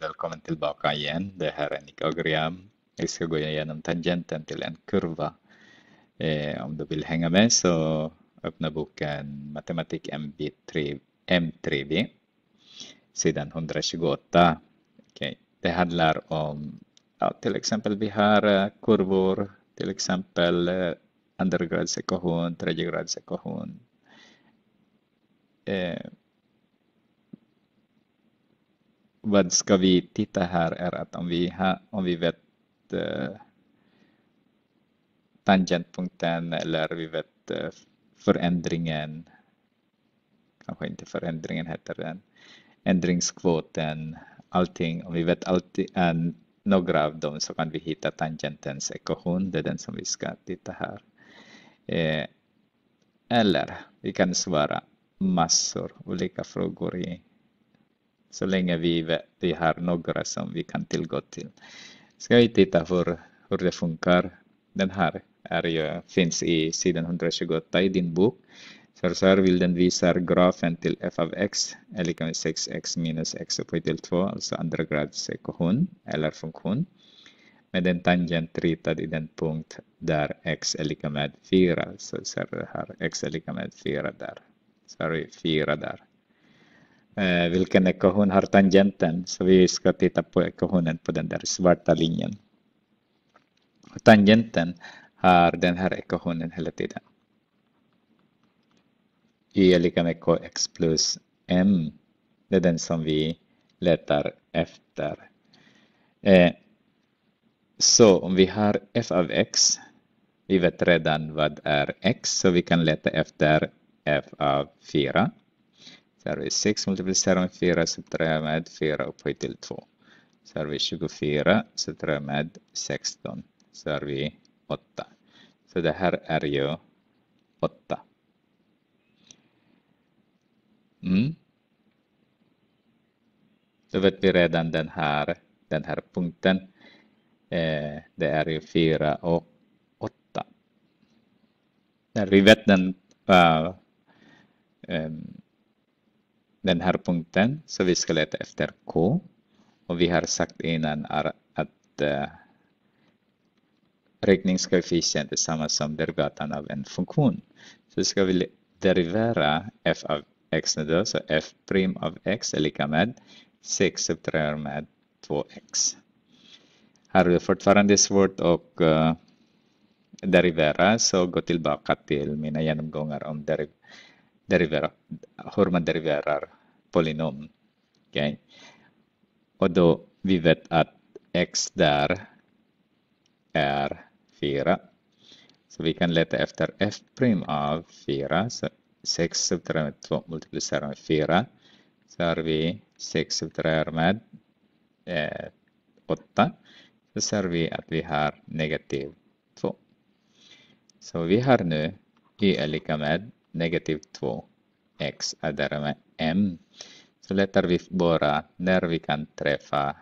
välkommen tillbaka igen. Det här är Nick Agriam. Vi ska gå igenom tangenten till en kurva. Eh, om du vill hänga med så öppna boken Matematik MB3, M3B, sidan 128. Okay. Det handlar om, ja, till exempel vi har eh, kurvor, till exempel andragradsekvation, tredjegradsekvation. Eh, eh vad ska vi titta här är att om vi, ha, om vi vet eh, tangentpunkten eller vi vet eh, förändringen, kanske inte förändringen heter den, ändringskvoten, allting, om vi vet allting, en, några av dem så kan vi hitta tangentens ekvation, det är den som vi ska titta här. Eh, eller vi kan svara massor olika frågor i så länge vi, vi har några som vi kan tillgå till. Ska vi titta hur, hur det funkar. Den här är ju, finns i sidan 128 i din bok. så Cursorbilden visar grafen till f av x är lika med 6x minus x upphöjt till 2, alltså andra grads ekvation eller funktion, med en tangent ritad i den punkt där x är lika med 4. Så ser du här, x är lika med 4 där. Så har vi 4 där eh, vilken ekvation har tangenten. Så vi ska titta på ekvationen på den där svarta linjen. Och tangenten har den här ekvationen hela tiden. Y är lika med kx plus m. Det är den som vi letar efter. Eh, så om vi har f av x, vi vet redan vad är x, så vi kan leta efter f av 4. Så har vi 6 multiplicerar med 4 subtraherar med 4 upphöjt till 2. Så har vi 24 subtraherar med 16. Så har vi 8. Så det här är ju 8. Mm. Då vet vi redan den här, den här punkten. Eh, det är ju 4 och 8. När vi vet den uh, um, den här punkten. Så vi ska leta efter K. Och vi har sagt innan att uh, eh, riktningskoefficient är samma som derivatan av en funktion. Så ska vi derivera f av x nu då, så f prim av x är lika med 6 subtraherar med 2x. Här är det fortfarande svårt att uh, derivera, så gå tillbaka till mina genomgångar om derivation deriver hur man deriverar polynom. Okay. Och då vi vet att x där är 4. Så vi kan leta efter f' av 4. Så 6 subtraherar med 2 multiplicerar med 4. Så har vi 6 subtraherar med eh, 8. Så ser vi att vi har negativ 2. Så vi har nu y är lika med negative 2x är därmed m. Så letar vi bara när vi kan träffa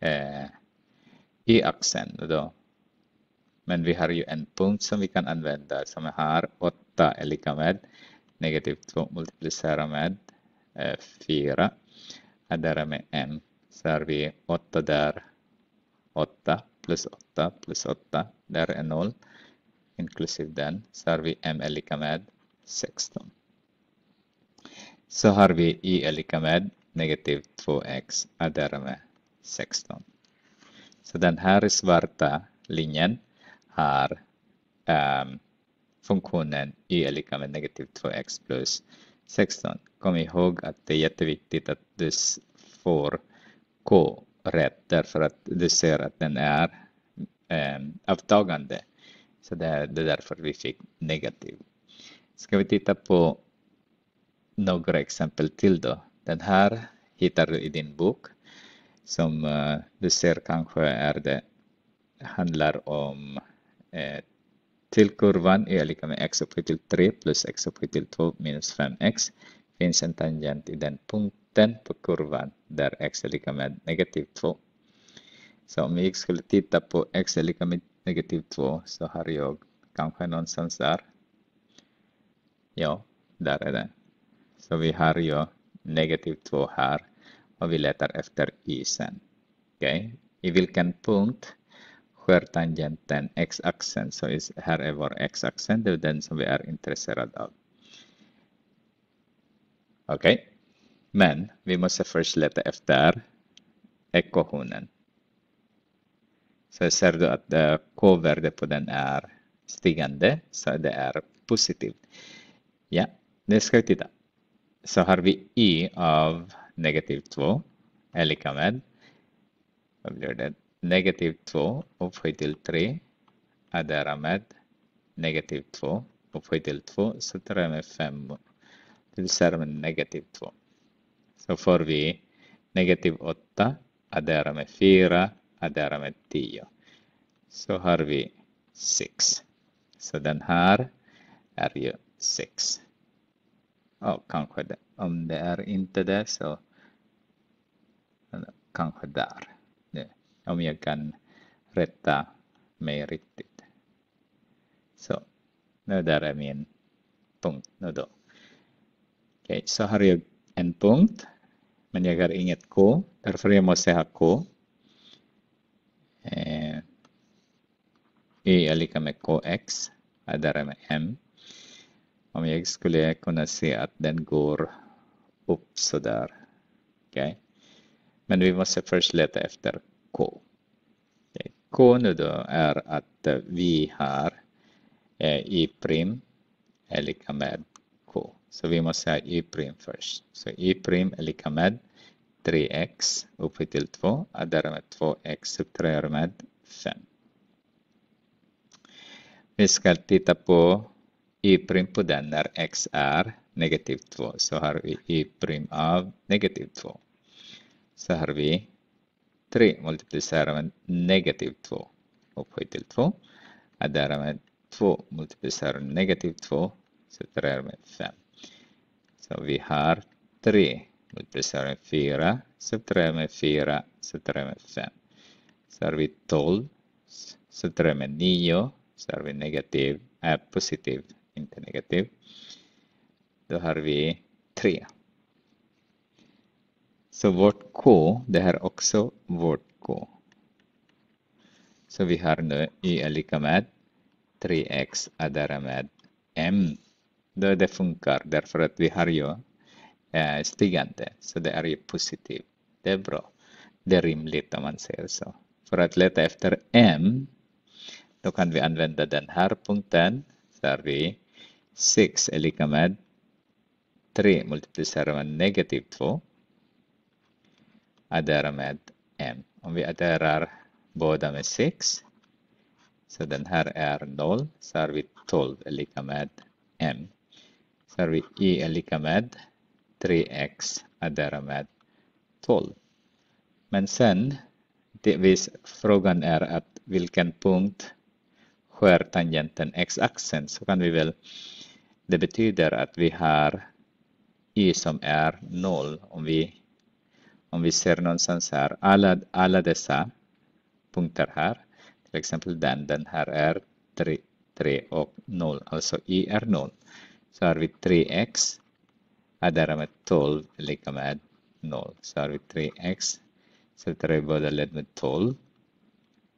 eh, y-axeln. Men vi har ju en punkt som vi kan använda som är här. 8 är lika med negativ 2 multiplicerat med eh, 4 är därmed m. Så har vi 8 där. 8 plus 8 plus 8. Där är 0 inklusive den. Så har vi m är lika med 16. Så har vi y är lika med negativ 2x addera med 16. Så den här svarta linjen har um, funktionen y är lika med negativ 2x plus 16. Kom ihåg att det är jätteviktigt att du får k rätt därför att du ser att den är um, avtagande. Så det, det är därför vi fick negativ Ska vi titta på några exempel till då. Den här hittar du i din bok. Som eh, du ser kanske är det handlar om eh, till kurvan y är lika med x upphöjt till 3 plus x upphöjt till 2 minus 5x. Finns en tangent i den punkten på kurvan där x är lika med negativ 2. Så om vi skulle titta på x är lika med negativ 2 så har jag kanske någonstans där Ja, där är den. Så vi har ju negativ 2 här och vi letar efter isen. Okej, okay. i vilken punkt sker tangenten x-axeln? Så här är vår x-axel, det är den som vi är intresserade av. Okej, okay. men vi måste först leta efter ekohonen. Så ser du att eh, k-värdet på den är stigande, så det är positivt. Ja, nu ska vi titta. Så har vi y av negativ 2 är lika med vad blir det? Negativ 2 upphöjt till 3 addera med negativ 2 upphöjt till 2 så tar jag med 5 pulsar med negativ 2. Så får vi negativ 8 addera med 4 addera med 10. Så har vi 6. Så den här är ju 6. Ja, kanske det. Om det är inte det så kanske där. Det. Om jag kan rätta mig riktigt. Så, nu där är min punkt nu då. Okej, så har jag en punkt. Men jag har inget K, därför jag måste ha K. Eh, y är lika med KX, där är med M om jag skulle kunna se att den går upp sådär. Okay. Men vi måste först leta efter K. Okay. K nu då är att vi har i eh, prim är lika med K. Så vi måste ha i prim först. Så i prim är lika med 3x upphöjt till 2 och därmed 2x subtraherar med 5. Vi ska titta på y' på den när x är negativ 2 så har vi y' av negativ 2. Så har vi 3 multiplicerar med negativ 2 upphöjt till 2. Adderar med 2 multiplicerar med negativ 2 subtraherar med 5. Så vi har 3 multiplicerar med 4 subtraherar med 4 subtraherar med 5. Så har vi 12 subtraherar med 9 så har vi negativ, är positiv inte negativ. Då har vi 3. Så vårt K, det här är också vårt K. Så vi har nu y är lika med 3x är med m. Då det funkar därför att vi har ju eh, stigande, så det är ju positivt. Det är bra. Det är rimligt om man säger så. För att leta efter m, då kan vi använda den här punkten. Så har vi 6 är lika med 3 multiplicerar med negativ 2 adderar med m. Om vi adderar båda med 6 så den här är 0 så har vi 12 är lika med m. Så har vi i är lika med 3x adderar med 12. Men sen delvis frågan är att vilken punkt sker tangenten x-axeln så kan vi väl det betyder att vi har i som är noll. Om vi, om vi ser någonstans här, alla, alla dessa punkter här, till exempel den, den här är 3, 3 och 0, alltså i är 0. Så har vi 3x, är därmed 12 lika med 0. Så har vi 3x, så sätter vi båda led med 12.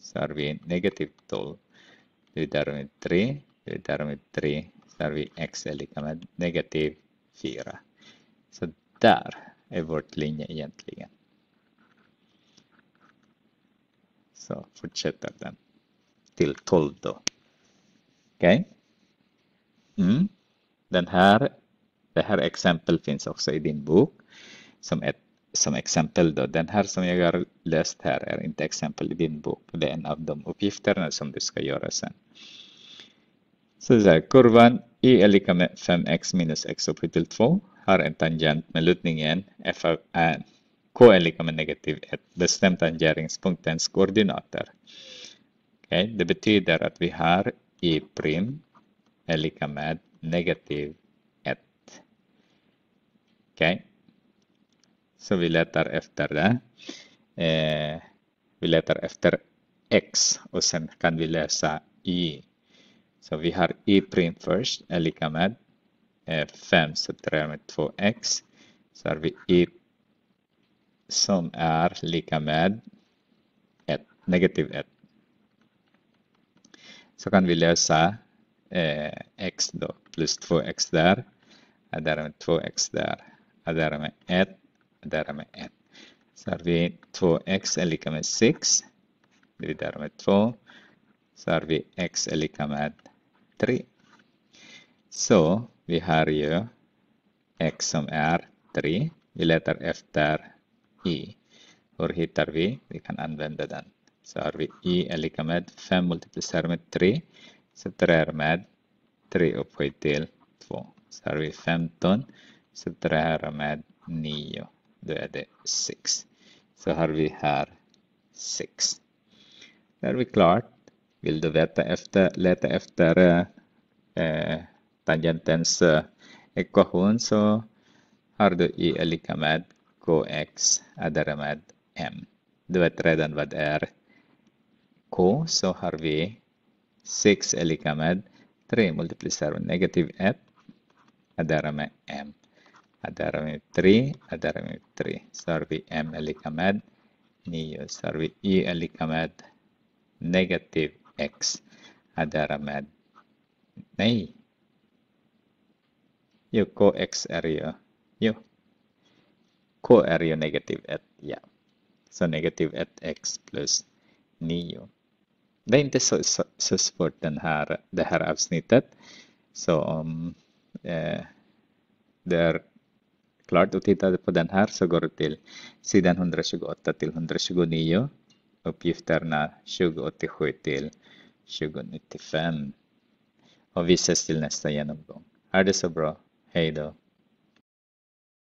Så har vi negativ 12, det är därmed 3, det är därmed 3 där vi x är lika med negativ 4. Så där är vårt linje egentligen. Så fortsätter den till 12 då. Okej? Okay. Mm. Den här, det här exempel finns också i din bok som ett som exempel då. Den här som jag har löst här är inte exempel i din bok. Det är en av de uppgifterna som du ska göra sen. Så, så här, kurvan Y är lika med 5x minus x upphöjt till 2 har en tangent med lutningen f av n. K är lika med negativ 1. Bestäm tangeringspunktens koordinater. Okay, det betyder att vi har y prim är lika med negativ 1. Okay. Så vi letar efter det. Eh, vi letar efter x och sen kan vi läsa y så vi har i-print först är lika med 5 eh, subtraherat med 2x. Så har vi i som är lika med 1, negativ 1. Så kan vi lösa eh, x då, plus 2x där, och därmed 2x där, och därmed 1, och därmed 1. Så har vi 2x är lika med 6, dividerat med 2. Så har vi x är lika med 3. Så vi har ju x som är 3. Vi letar efter i. Hur hittar vi? Vi kan använda den. Så har vi i är lika med 5 multiplicerat med 3. Så 3 är med 3 upphöjt till 2. Så har vi 15. Så 3 är med 9. Då är det 6. Så har vi här 6. Då är vi klart. Vill du veta efter, leta efter eh, tangentens eh, ekvation så har du y är lika med kx är med m. Du vet redan vad är k så har vi 6 är lika med 3 multiplicerar med negativ 1 är med m. Är med 3 är med 3 så har vi m är lika med 9 så har vi y är lika med negativ x ada med nej. Jo, kx är ju, jo, k är ju negativ 1, ja. Så negativ 1x plus 9. Det är inte så, så, så svårt den här, det här avsnittet. Så om eh, det är klart och tittar på den här så går du till sidan 128 till 129, uppgifterna 2087 till 2095. Och vi ses till nästa genomgång. Ha det så bra. Hej då.